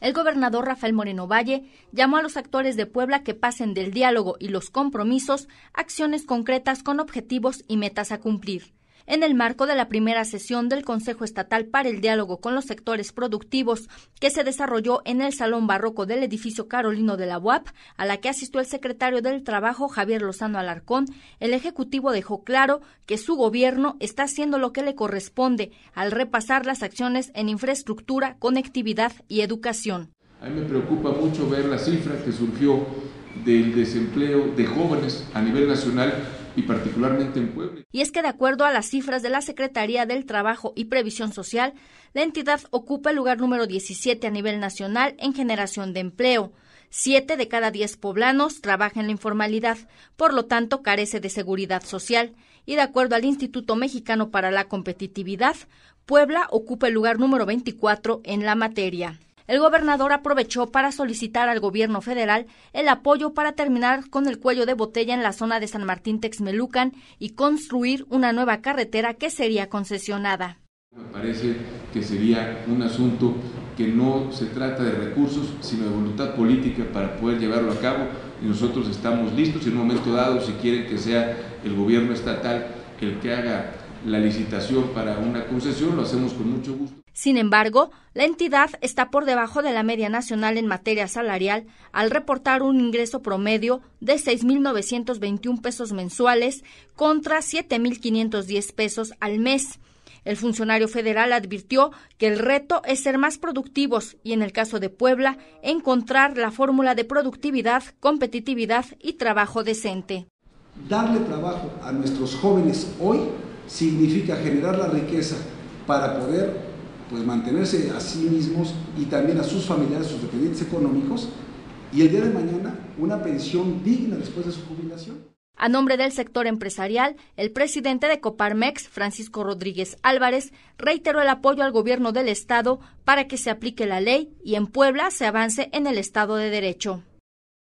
el gobernador Rafael Moreno Valle llamó a los actores de Puebla que pasen del diálogo y los compromisos a acciones concretas con objetivos y metas a cumplir en el marco de la primera sesión del Consejo Estatal para el Diálogo con los Sectores Productivos, que se desarrolló en el Salón Barroco del edificio Carolino de la UAP, a la que asistió el secretario del Trabajo Javier Lozano Alarcón, el Ejecutivo dejó claro que su gobierno está haciendo lo que le corresponde al repasar las acciones en infraestructura, conectividad y educación. A mí me preocupa mucho ver las cifras que surgió del desempleo de jóvenes a nivel nacional y particularmente en Puebla. Y es que de acuerdo a las cifras de la Secretaría del Trabajo y Previsión Social, la entidad ocupa el lugar número 17 a nivel nacional en generación de empleo. Siete de cada diez poblanos trabajan en la informalidad, por lo tanto carece de seguridad social. Y de acuerdo al Instituto Mexicano para la Competitividad, Puebla ocupa el lugar número 24 en la materia el gobernador aprovechó para solicitar al gobierno federal el apoyo para terminar con el cuello de botella en la zona de San Martín Texmelucan y construir una nueva carretera que sería concesionada. Me parece que sería un asunto que no se trata de recursos, sino de voluntad política para poder llevarlo a cabo y nosotros estamos listos y en un momento dado, si quieren que sea el gobierno estatal el que haga la licitación para una concesión, lo hacemos con mucho gusto. Sin embargo, la entidad está por debajo de la media nacional en materia salarial al reportar un ingreso promedio de 6.921 pesos mensuales contra 7.510 pesos al mes. El funcionario federal advirtió que el reto es ser más productivos y, en el caso de Puebla, encontrar la fórmula de productividad, competitividad y trabajo decente. Darle trabajo a nuestros jóvenes hoy significa generar la riqueza para poder pues mantenerse a sí mismos y también a sus familiares, sus dependientes económicos, y el día de mañana una pensión digna después de su jubilación. A nombre del sector empresarial, el presidente de Coparmex, Francisco Rodríguez Álvarez, reiteró el apoyo al gobierno del Estado para que se aplique la ley y en Puebla se avance en el Estado de Derecho.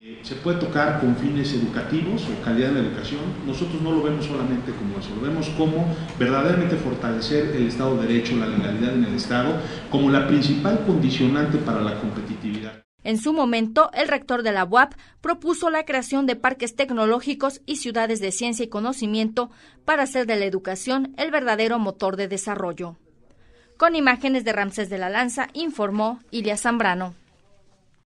Eh, se puede tocar con fines educativos o calidad en la educación. Nosotros no lo vemos solamente como eso, lo vemos como verdaderamente fortalecer el Estado de Derecho, la legalidad en el Estado, como la principal condicionante para la competitividad. En su momento, el rector de la UAP propuso la creación de parques tecnológicos y ciudades de ciencia y conocimiento para hacer de la educación el verdadero motor de desarrollo. Con imágenes de Ramsés de la Lanza, informó Ilia Zambrano.